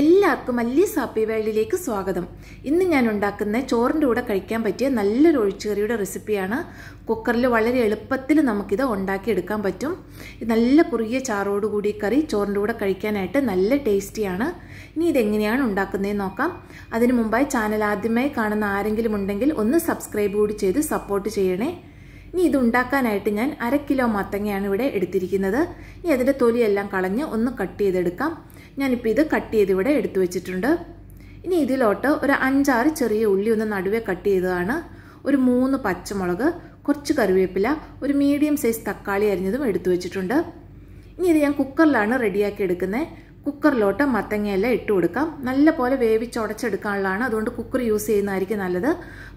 എല്ലാവർക്കും അല്ലി ഹാപ്പി വേൾഡിലേക്ക് സ്വാഗതം ഇന്ന് ഞാൻ ഉണ്ടാക്കുന്ന ചോറിൻ്റെ കൂടെ കഴിക്കാൻ പറ്റിയ നല്ലൊരു ഒഴിച്ചുകറിയുടെ റെസിപ്പിയാണ് കുക്കറിൽ വളരെ എളുപ്പത്തിൽ നമുക്കിത് ഉണ്ടാക്കിയെടുക്കാൻ പറ്റും നല്ല കുറുകിയ ചാറോടുകൂടി കറി ചോറിൻ്റെ കൂടെ കഴിക്കാനായിട്ട് നല്ല ടേസ്റ്റിയാണ് ഇനി ഇതെങ്ങനെയാണ് ഉണ്ടാക്കുന്നതെന്ന് നോക്കാം അതിനു മുമ്പായി ചാനൽ ആദ്യമായി കാണുന്ന ആരെങ്കിലും ഉണ്ടെങ്കിൽ ഒന്ന് സബ്സ്ക്രൈബ് കൂടി ചെയ്ത് സപ്പോർട്ട് ചെയ്യണേ ഇനി ഇതുണ്ടാക്കാനായിട്ട് ഞാൻ അര കിലോ മത്തങ്ങയാണ് ഇവിടെ എടുത്തിരിക്കുന്നത് ഇനി അതിൻ്റെ തൊലിയെല്ലാം കളഞ്ഞ് ഒന്ന് കട്ട് ചെയ്തെടുക്കാം ഞാനിപ്പോൾ ഇത് കട്ട് ചെയ്ത് ഇവിടെ എടുത്തു വെച്ചിട്ടുണ്ട് ഇനി ഇതിലോട്ട് ഒരു അഞ്ചാറ് ചെറിയ ഉള്ളി ഒന്ന് നടുവേ കട്ട് ചെയ്തതാണ് ഒരു മൂന്ന് പച്ചമുളക് കുറച്ച് കറിവേപ്പില ഒരു മീഡിയം സൈസ് തക്കാളി അരിഞ്ഞതും എടുത്തു വെച്ചിട്ടുണ്ട് ഇനി ഇത് ഞാൻ കുക്കറിലാണ് റെഡിയാക്കി എടുക്കുന്നത് കുക്കറിലോട്ട് മത്തങ്ങയെല്ലാം ഇട്ട് കൊടുക്കാം നല്ല പോലെ വേവിച്ചുടച്ചെടുക്കാനുള്ളതാണ് അതുകൊണ്ട് കുക്കർ യൂസ് ചെയ്യുന്നതായിരിക്കും നല്ലത്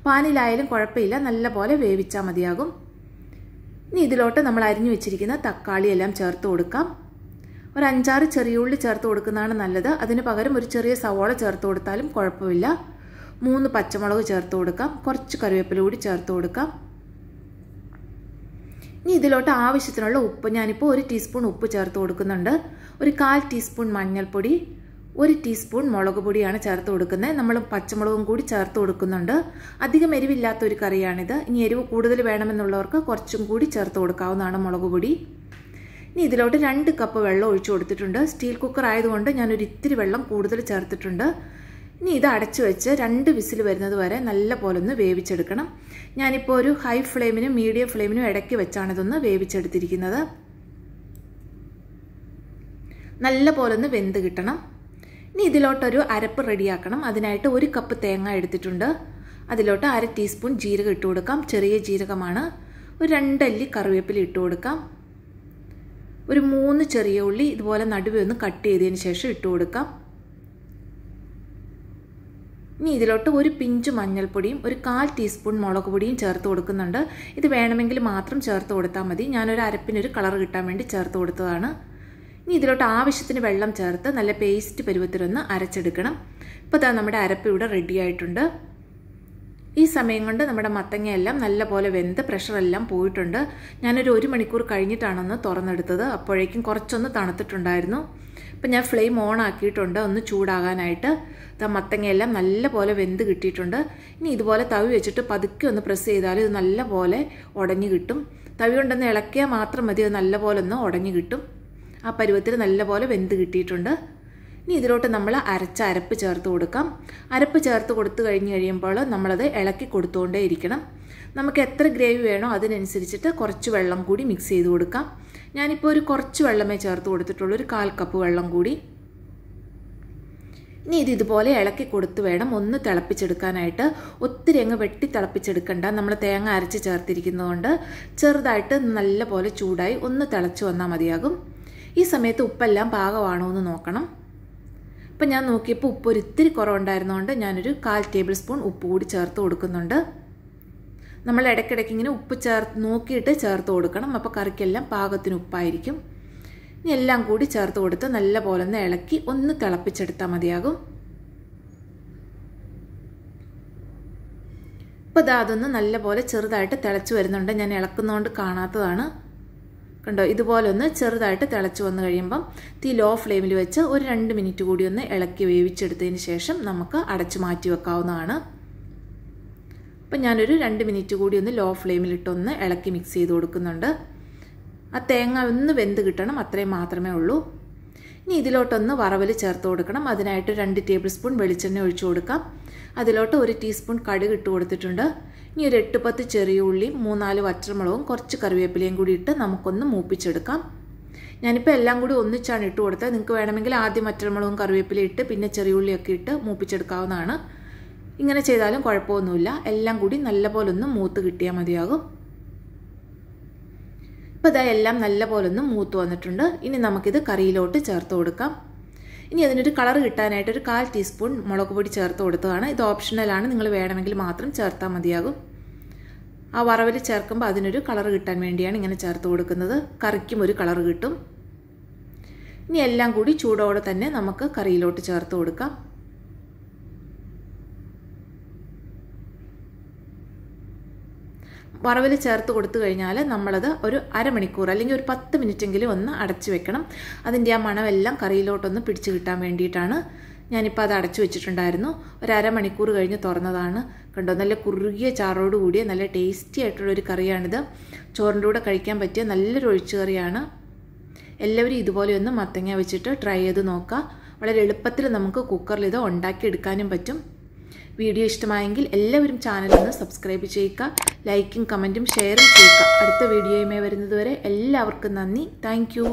പാനിലായാലും കുഴപ്പമില്ല നല്ല പോലെ വേവിച്ചാൽ മതിയാകും ഇനി ഇതിലോട്ട് നമ്മൾ അരിഞ്ഞു വെച്ചിരിക്കുന്ന തക്കാളി എല്ലാം ചേർത്ത് കൊടുക്കാം ഒരു അഞ്ചാറ് ചെറിയ ഉള്ളി ചേർത്ത് കൊടുക്കുന്നതാണ് നല്ലത് അതിന് പകരം ഒരു ചെറിയ സവോള ചേർത്ത് കൊടുത്താലും കുഴപ്പമില്ല മൂന്ന് പച്ചമുളക് ചേർത്ത് കൊടുക്കാം കുറച്ച് കറിവേപ്പില കൂടി ചേർത്ത് കൊടുക്കാം ഇനി ഇതിലോട്ട് ആവശ്യത്തിനുള്ള ഉപ്പ് ഞാനിപ്പോൾ ഒരു ടീസ്പൂൺ ഉപ്പ് ചേർത്ത് കൊടുക്കുന്നുണ്ട് ഒരു കാൽ ടീസ്പൂൺ മഞ്ഞൾപ്പൊടി ഒരു ടീസ്പൂൺ മുളക് പൊടിയാണ് ചേർത്ത് കൊടുക്കുന്നത് നമ്മൾ പച്ചമുളകും കൂടി ചേർത്ത് കൊടുക്കുന്നുണ്ട് അധികം എരിവില്ലാത്ത ഒരു കറിയാണിത് ഇനി എരിവ് കൂടുതൽ വേണമെന്നുള്ളവർക്ക് കുറച്ചും കൂടി ചേർത്ത് കൊടുക്കാവുന്നതാണ് മുളക് പൊടി ഇനി ഇതിലോട്ട് രണ്ട് കപ്പ് വെള്ളം ഒഴിച്ചു കൊടുത്തിട്ടുണ്ട് സ്റ്റീൽ കുക്കർ ആയതുകൊണ്ട് ഞാൻ ഒരു ഇത്തിരി വെള്ളം കൂടുതൽ ചേർത്തിട്ടുണ്ട് ഇനി ഇത് അടച്ചു വെച്ച് രണ്ട് വിസിൽ വരുന്നത് വരെ നല്ല പോലെ ഒന്ന് വേവിച്ചെടുക്കണം ഞാനിപ്പോൾ ഒരു ഹൈ ഫ്ലെയിമിനും മീഡിയം ഫ്ലെയിമിനും ഇടയ്ക്ക് വെച്ചാണ് ഇതൊന്ന് വേവിച്ചെടുത്തിരിക്കുന്നത് നല്ല പോലെ ഒന്ന് വെന്ത് കിട്ടണം ഇനി ഇതിലോട്ടൊരു അരപ്പ് റെഡിയാക്കണം അതിനായിട്ട് ഒരു കപ്പ് തേങ്ങ എടുത്തിട്ടുണ്ട് അതിലോട്ട് അര ടീസ്പൂൺ ജീരകം ഇട്ട് കൊടുക്കാം ചെറിയ ജീരകമാണ് ഒരു രണ്ടല്ലി കറിവേപ്പില ഇട്ട് കൊടുക്കാം ഒരു മൂന്ന് ചെറിയ ഉള്ളി ഇതുപോലെ നടുവേ ഒന്ന് കട്ട് ചെയ്തതിന് ശേഷം ഇട്ട് കൊടുക്കാം ഇനി ഇതിലോട്ട് ഒരു പിഞ്ച് മഞ്ഞൾപ്പൊടിയും ഒരു കാൽ ടീസ്പൂൺ മുളക് പൊടിയും ചേർത്ത് കൊടുക്കുന്നുണ്ട് ഇത് വേണമെങ്കിൽ മാത്രം ചേർത്ത് കൊടുത്താൽ മതി ഞാനൊരു അരപ്പിനൊരു കളർ കിട്ടാൻ വേണ്ടി ചേർത്ത് കൊടുത്തതാണ് ഇനി ഇതിലോട്ട് ആവശ്യത്തിന് വെള്ളം ചേർത്ത് നല്ല പേസ്റ്റ് പരുവത്തിലൊന്ന് അരച്ചെടുക്കണം ഇപ്പോൾ ഇതാ നമ്മുടെ അരപ്പ് ഇവിടെ റെഡി ആയിട്ടുണ്ട് ഈ സമയം കൊണ്ട് നമ്മുടെ മത്തങ്ങയെല്ലാം നല്ല പോലെ വെന്ത് പ്രഷറെല്ലാം പോയിട്ടുണ്ട് ഞാനൊരു ഒരു മണിക്കൂർ കഴിഞ്ഞിട്ടാണൊന്ന് തുറന്നെടുത്തത് അപ്പോഴേക്കും കുറച്ചൊന്ന് തണുത്തിട്ടുണ്ടായിരുന്നു അപ്പം ഞാൻ ഫ്ലെയിം ഓൺ ആക്കിയിട്ടുണ്ട് ഒന്ന് ചൂടാകാനായിട്ട് മത്തങ്ങയെല്ലാം നല്ല പോലെ വെന്ത് കിട്ടിയിട്ടുണ്ട് ഇനി ഇതുപോലെ തവി വെച്ചിട്ട് പതുക്കെ ഒന്ന് പ്രസ് ചെയ്താൽ ഇത് നല്ല പോലെ ഉടഞ്ഞു കിട്ടും തവി കൊണ്ടൊന്ന് ഇളക്കിയാൽ മാത്രം മതി അത് നല്ല പോലെ ഒന്ന് ഉടഞ്ഞു കിട്ടും ആ പരുവത്തിൽ നല്ലപോലെ വെന്ത് കിട്ടിയിട്ടുണ്ട് ഇനി ഇതിലോട്ട് നമ്മൾ അരച്ച അരപ്പ് ചേർത്ത് കൊടുക്കാം അരപ്പ് ചേർത്ത് കൊടുത്തു കഴിഞ്ഞ് കഴിയുമ്പോൾ നമ്മളത് ഇളക്കി കൊടുത്തുകൊണ്ടേ ഇരിക്കണം നമുക്ക് എത്ര ഗ്രേവി വേണോ അതിനനുസരിച്ചിട്ട് കുറച്ച് വെള്ളം കൂടി മിക്സ് ചെയ്ത് കൊടുക്കാം ഞാനിപ്പോൾ ഒരു കുറച്ച് വെള്ളമേ ചേർത്ത് കൊടുത്തിട്ടുള്ളൂ ഒരു കാൽ കപ്പ് വെള്ളം കൂടി ഇനി ഇത് ഇതുപോലെ ഇളക്കി കൊടുത്ത് വേണം ഒന്ന് തിളപ്പിച്ചെടുക്കാനായിട്ട് ഒത്തിരി അങ്ങ് വെട്ടി തിളപ്പിച്ചെടുക്കണ്ട നമ്മൾ തേങ്ങ അരച്ച് ചേർത്തിരിക്കുന്നതുകൊണ്ട് ചെറുതായിട്ട് നല്ല പോലെ ചൂടായി ഒന്ന് തിളച്ച് വന്നാൽ മതിയാകും ഈ സമയത്ത് ഉപ്പെല്ലാം പാകമാണോ എന്ന് നോക്കണം ഇപ്പം ഞാൻ നോക്കിയപ്പോൾ ഉപ്പ് ഒരു ഇത്തിരി കുറവുണ്ടായിരുന്നതുകൊണ്ട് ഞാനൊരു കാൽ ടേബിൾ സ്പൂൺ ഉപ്പ് കൂടി ചേർത്ത് കൊടുക്കുന്നുണ്ട് നമ്മൾ ഇടയ്ക്കിടയ്ക്ക് ഇങ്ങനെ ഉപ്പ് ചേർത്ത് നോക്കിയിട്ട് ചേർത്ത് കൊടുക്കണം അപ്പോൾ കറിക്കെല്ലാം പാകത്തിന് ഉപ്പായിരിക്കും ഇനി എല്ലാം കൂടി ചേർത്ത് കൊടുത്ത് നല്ല പോലെ ഒന്ന് ഇളക്കി ഒന്ന് തിളപ്പിച്ചെടുത്താൽ മതിയാകും അപ്പോൾ ഇതാ അതൊന്ന് നല്ല പോലെ ചെറുതായിട്ട് തിളച്ച് വരുന്നുണ്ട് ഞാൻ ഇളക്കുന്നതുകൊണ്ട് കാണാത്തതാണ് കണ്ടോ ഇതുപോലെ ഒന്ന് ചെറുതായിട്ട് തിളച്ച് വന്ന് കഴിയുമ്പം തീ ലോ ഫ്ലെയിമിൽ വെച്ച് ഒരു രണ്ട് മിനിറ്റ് കൂടി ഒന്ന് ഇളക്കി വേവിച്ചെടുത്തതിന് ശേഷം നമുക്ക് അടച്ചു മാറ്റി വെക്കാവുന്നതാണ് അപ്പം ഞാനൊരു രണ്ട് മിനിറ്റ് കൂടി ഒന്ന് ലോ ഫ്ലെയിമിലിട്ടൊന്ന് ഇളക്കി മിക്സ് ചെയ്ത് കൊടുക്കുന്നുണ്ട് ആ തേങ്ങ ഒന്ന് വെന്ത് കിട്ടണം അത്രയും മാത്രമേ ഉള്ളൂ ഇനി ഇതിലോട്ടൊന്ന് വറവൽ ചേർത്ത് കൊടുക്കണം അതിനായിട്ട് രണ്ട് ടേബിൾ സ്പൂൺ വെളിച്ചെണ്ണ ഒഴിച്ചു കൊടുക്കാം അതിലോട്ട് ഒരു ടീസ്പൂൺ കടുക് ഇട്ട് കൊടുത്തിട്ടുണ്ട് ഇനി ഒരു എട്ട് പത്ത് ചെറിയ ഉള്ളിയും മൂന്നാല് വറ്റർമുളകും കുറച്ച് കറിവേപ്പിലയും കൂടി ഇട്ട് നമുക്കൊന്ന് മൂപ്പിച്ചെടുക്കാം ഞാനിപ്പോൾ എല്ലാം കൂടി ഒന്നിച്ചാണ് ഇട്ട് കൊടുത്തത് നിങ്ങൾക്ക് വേണമെങ്കിൽ ആദ്യം വറ്റർമുളകും കറിവേപ്പില ഇട്ട് പിന്നെ ചെറിയ ഉള്ളിയൊക്കെ ഇട്ട് മൂപ്പിച്ചെടുക്കാവുന്നതാണ് ഇങ്ങനെ ചെയ്താലും കുഴപ്പമൊന്നുമില്ല എല്ലാം കൂടി നല്ലപോലെ ഒന്ന് മൂത്ത് കിട്ടിയാൽ മതിയാകും ഇപ്പോൾ ഇതാ എല്ലാം നല്ലപോലെ ഒന്ന് മൂത്ത് വന്നിട്ടുണ്ട് ഇനി നമുക്കിത് കറിയിലോട്ട് ചേർത്ത് കൊടുക്കാം ഇനി അതിനൊരു കളർ കിട്ടാനായിട്ട് ഒരു കാൽ ടീസ്പൂൺ മുളക് പൊടി ചേർത്ത് കൊടുത്തതാണ് ഇത് ഓപ്ഷണലാണ് നിങ്ങൾ വേണമെങ്കിൽ മാത്രം ചേർത്താൽ മതിയാകും ആ വറവിൽ ചേർക്കുമ്പോൾ അതിനൊരു കളർ കിട്ടാൻ വേണ്ടിയാണ് ഇങ്ങനെ ചേർത്ത് കൊടുക്കുന്നത് കറിക്കും ഒരു കളർ കിട്ടും ഇനി എല്ലാം കൂടി ചൂടോടെ തന്നെ നമുക്ക് കറിയിലോട്ട് ചേർത്ത് കൊടുക്കാം വറവിൽ ചേർത്ത് കൊടുത്തു കഴിഞ്ഞാൽ നമ്മളത് ഒരു അരമണിക്കൂർ അല്ലെങ്കിൽ ഒരു പത്ത് മിനിറ്റെങ്കിലും ഒന്ന് അടച്ചു വെക്കണം അതിൻ്റെ ആ മണമെല്ലാം കറിയിലോട്ടൊന്ന് പിടിച്ചു കിട്ടാൻ വേണ്ടിയിട്ടാണ് ഞാനിപ്പോൾ അത് അടച്ചു വെച്ചിട്ടുണ്ടായിരുന്നു ഒരു അരമണിക്കൂർ കഴിഞ്ഞ് തുറന്നതാണ് കണ്ടോ നല്ല കുറുകിയ ചാറോട് കൂടിയ നല്ല ടേസ്റ്റി ആയിട്ടുള്ള ഒരു കറിയാണിത് ചോറിൻ്റെ കൂടെ കഴിക്കാൻ പറ്റിയ നല്ലൊരു ഒഴിച്ചു കറിയാണ് എല്ലാവരും ഇതുപോലെ ഒന്ന് മത്തങ്ങ വെച്ചിട്ട് ട്രൈ ചെയ്ത് നോക്കുക വളരെ എളുപ്പത്തിൽ നമുക്ക് കുക്കറിൽ ഇത് ഉണ്ടാക്കിയെടുക്കാനും പറ്റും വീഡിയോ ഇഷ്ടമായെങ്കിൽ എല്ലാവരും ചാനലൊന്ന് സബ്സ്ക്രൈബ് ചെയ്യുക ലൈക്കും കമൻറ്റും ഷെയറും ചെയ്യുക അടുത്ത വീഡിയോയുമായി വരുന്നതുവരെ എല്ലാവർക്കും നന്ദി താങ്ക്